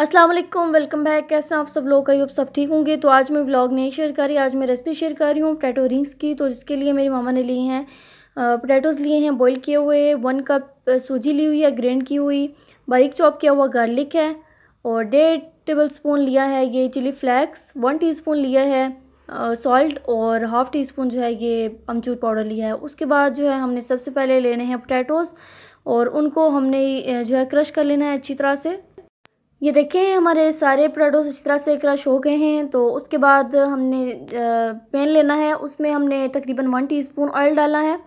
अस्सलाम वालेकुम welcome back कैसे हैं आप सब लोग आई होप सब ठीक होंगे तो आज मैं व्लॉग नहीं शेयर कर रही आज मैं रेसिपी शेयर कर रही हूँ पोटैटो रिंग्स की तो जिसके लिए मेरी मामा ने ली हैं पोटैटोज़ लिए हैं बॉईल किए हुए वन कप सूजी ली हुई है ग्रेंड की हुई बारीक चॉप किया हुआ गार्लिक है और डेढ़ टेबल स्पून लिया है ये chilli flakes one teaspoon लिया है सॉल्ट और हाफ़ टी स्पून जो है ये अमचूर पाउडर लिया है उसके बाद जो है हमने सबसे पहले लेने हैं पोटैटोज़ और उनको हमने जो है क्रश कर लेना है अच्छी तरह से ये देखें हमारे सारे प्रोडक्ट्स इस तरह से क्रश हो गए हैं तो उसके बाद हमने पैन लेना है उसमें हमने तकरीबन वन टीस्पून ऑयल डाला है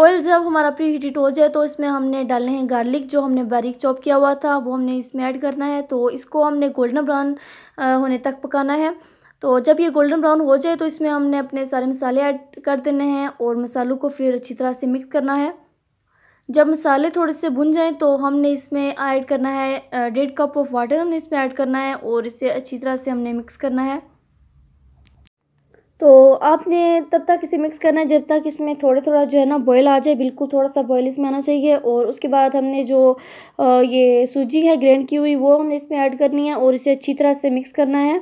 ऑयल जब हमारा प्री हीटेड हो जाए तो इसमें हमने डालने हैं गार्लिक जो हमने बारीक चॉप किया हुआ था वो हमने इसमें ऐड करना है तो इसको हमने गोल्डन ब्राउन होने तक पकाना है तो जब ये गोल्डन ब्राउन हो जाए तो इसमें हमने अपने सारे मसाले ऐड कर देने हैं और मसालों को फिर अच्छी तरह से मिक्स करना है जब मसाले थोड़े से भुन जाएं तो हमने इसमें ऐड करना है डेढ़ कप ऑफ वाटर हमने इसमें ऐड करना है और इसे अच्छी तरह से हमने मिक्स करना है तो आपने तब तक इसे मिक्स करना है जब तक इसमें थोड़ा थोड़ा जो है ना बॉयल आ जाए बिल्कुल थोड़ा सा बॉयल इसमें आना चाहिए और उसके बाद हमने जो ये सूजी है ग्रैंड की हुई वो हमने इसमें ऐड करनी है और इसे अच्छी तरह से मिक्स करना है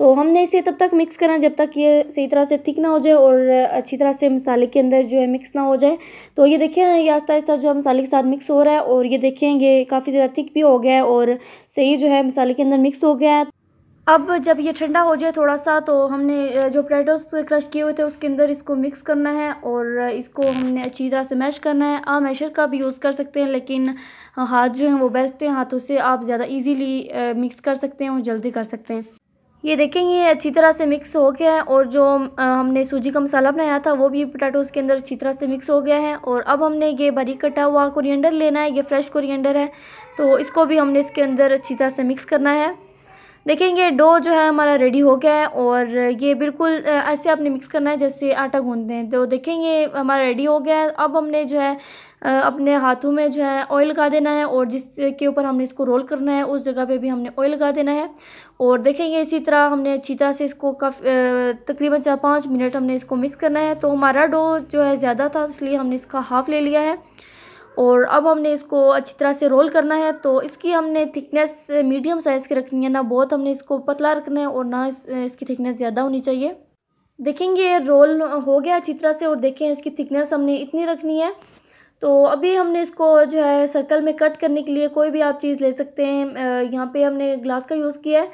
तो हमने इसे तब तक मिक्स करना जब तक ये सही तरह से थिक ना हो जाए और अच्छी तरह से मसाले के अंदर जो है मिक्स ना हो जाए तो ये देखें ये आस्ता आस्ता जो है मसाले के साथ मिक्स हो रहा है और ये देखें ये काफ़ी ज़्यादा थिक भी हो गया है और सही जो है मसाले के अंदर मिक्स हो गया है अब जब ये ठंडा हो जाए थोड़ा सा तो हमने जो पोटैटोस क्रश किए हुए थे उसके अंदर इसको मिक्स करना है और इसको हमने अच्छी तरह से मैश करना है आप मैशर का भी यूज़ कर सकते हैं लेकिन हाथ जो हैं वो बेस्ट हैं हाथों से आप ज़्यादा इजीली मिक्स कर सकते हैं और जल्दी कर सकते हैं ये देखें ये अच्छी तरह से मिक्स हो गया है और जो हमने सूजी का मसाला बनाया था वो भी पोटैटोज़ के अंदर अच्छी तरह से मिक्स हो गया है और अब हमने ये बारीक कटा हुआ कोरिएंडर लेना है ये फ्रेश कोरिएंडर है तो इसको भी हमने इसके अंदर अच्छी तरह से मिक्स करना है देखेंगे ये डो जो है हमारा रेडी हो गया है और ये बिल्कुल ऐसे आपने मिक्स करना है जैसे आटा गूंदते हैं तो देखें ये हमारा रेडी हो गया है अब हमने जो है अपने हाथों में जो है ऑयल लगा देना है और जिसके ऊपर हमने इसको रोल करना है उस जगह पे भी हमने ऑयल लगा देना है और देखेंगे इसी तरह हमने अच्छी तरह से इसको काफ़ी तकरीबन चार पाँच मिनट हमने इसको मिक्स करना है तो हमारा डो जो है ज़्यादा था इसलिए हमने इसका हाफ़ ले लिया है और अब हमने इसको अच्छी तरह से रोल करना है तो इसकी हमने थिकनेस मीडियम साइज़ की रखनी है ना बहुत हमने इसको पतला रखना है और ना इस, इसकी थिकनेस ज़्यादा होनी चाहिए देखेंगे रोल हो गया अच्छी तरह से और देखें इसकी थिकनेस हमने इतनी रखनी है तो अभी हमने इसको जो है सर्कल में कट करने के लिए कोई भी आप चीज़ ले सकते हैं यहाँ पे हमने ग्लास का यूज़ किया है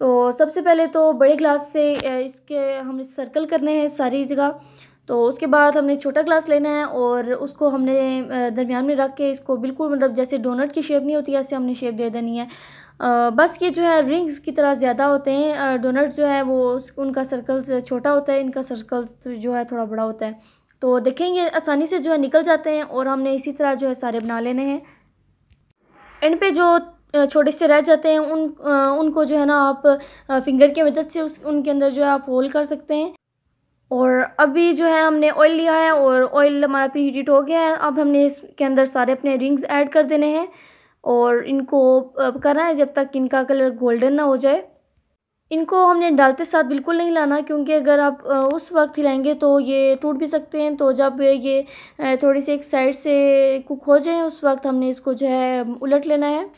तो सबसे पहले तो बड़े ग्लास से इसके हम सर्कल करने हैं सारी जगह तो उसके बाद हमने छोटा ग्लास लेना है और उसको हमने दरमियान में रख के इसको बिल्कुल मतलब जैसे डोनट की शेप नहीं होती ऐसे हमने शेप दे देनी है आ, बस ये जो है रिंग्स की तरह ज़्यादा होते हैं डोनट जो है वो उनका सर्कल छोटा होता है इनका सर्कल तो जो है थोड़ा बड़ा होता है तो देखेंगे आसानी से जो है निकल जाते हैं और हमने इसी तरह जो है सारे बना लेने हैं एंड पे जो छोटे से रह जाते हैं उन उनको जो है ना आप फिंगर की मदद से उस उनके अंदर जो है आप होल कर सकते हैं और अभी जो है हमने ऑयल लिया है और ऑयल हमारा प्री हीटेड हो गया है अब हमने इसके अंदर सारे अपने रिंग्स ऐड कर देने हैं और इनको करना है जब तक इनका कलर गोल्डन ना हो जाए इनको हमने डालते साथ बिल्कुल नहीं लाना क्योंकि अगर आप उस वक्त हिलाएंगे तो ये टूट भी सकते हैं तो जब ये थोड़ी सी एक साइड से कुक हो जाए उस वक्त हमने इसको जो है उलट लेना है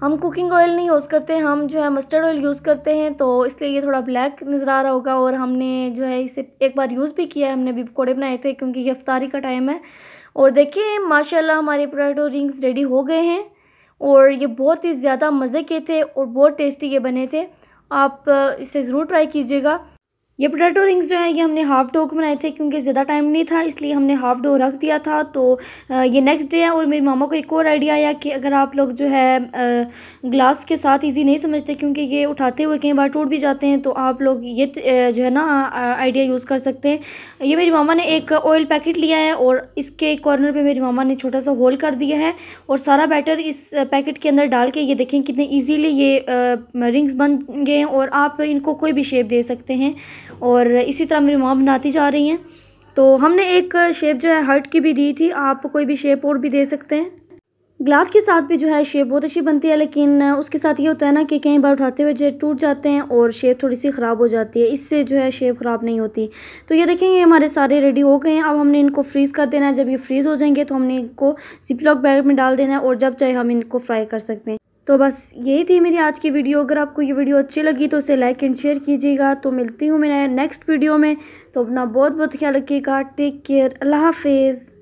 हम कुकिंग ऑयल नहीं यूज़ करते हम जो है मस्टर्ड ऑयल यूज़ करते हैं तो इसलिए ये थोड़ा ब्लैक नज़र आ रहा होगा और हमने जो है इसे एक बार यूज़ भी किया है हमने भी पकौड़े बनाए थे क्योंकि ये अफ्तारी का टाइम है और देखिए माशाल्लाह हमारे पोटैटो रिंग्स रेडी हो गए हैं और ये बहुत ही ज़्यादा मज़े के थे और बहुत टेस्टी ये बने थे आप इसे ज़रूर ट्राई कीजिएगा ये पोटैटो रिंग्स जो है ये हमने हाफ़ डो के बनाए थे क्योंकि ज़्यादा टाइम नहीं था इसलिए हमने हाफ़ डो रख दिया था तो ये नेक्स्ट डे है और मेरी मामा को एक और आइडिया आया कि अगर आप लोग जो है ग्लास के साथ इजी नहीं समझते क्योंकि ये उठाते हुए कई बार टूट भी जाते हैं तो आप लोग ये जो है ना आइडिया यूज़ कर सकते हैं ये मेरी मामा ने एक ऑयल पैकेट लिया है और इसके कॉर्नर पर मेरी मामा ने छोटा सा होल कर दिया है और सारा बैटर इस पैकेट के अंदर डाल के ये देखें कितने ईजीली ये रिंग्स बन गए हैं और आप इनको कोई भी शेप दे सकते हैं और इसी तरह मेरी माँ बनाती जा रही हैं तो हमने एक शेप जो है हर्ट की भी दी थी आप कोई भी शेप और भी दे सकते हैं ग्लास के साथ भी जो है शेप बहुत अच्छी बनती है लेकिन उसके साथ ये होता है ना कि कई बार उठाते हुए जो टूट जाते हैं और शेप थोड़ी सी ख़राब हो जाती है इससे जो है शेप ख़राब नहीं होती तो ये देखेंगे हमारे सारे रेडी हो गए हैं अब हमने इनको फ्रीज़ कर देना है जब ये फ्रीज़ हो जाएंगे तो हमने इनको जिप लॉक बैग में डाल देना है और जब चाहे हम इनको फ्राई कर सकते हैं तो बस यही थी मेरी आज की वीडियो अगर आपको ये वीडियो अच्छी लगी तो उसे लाइक एंड शेयर कीजिएगा तो मिलती हूँ मैं नेक्स्ट वीडियो में तो अपना बहुत बहुत ख्याल रखिएगा टेक केयर अल्लाह हाफिज़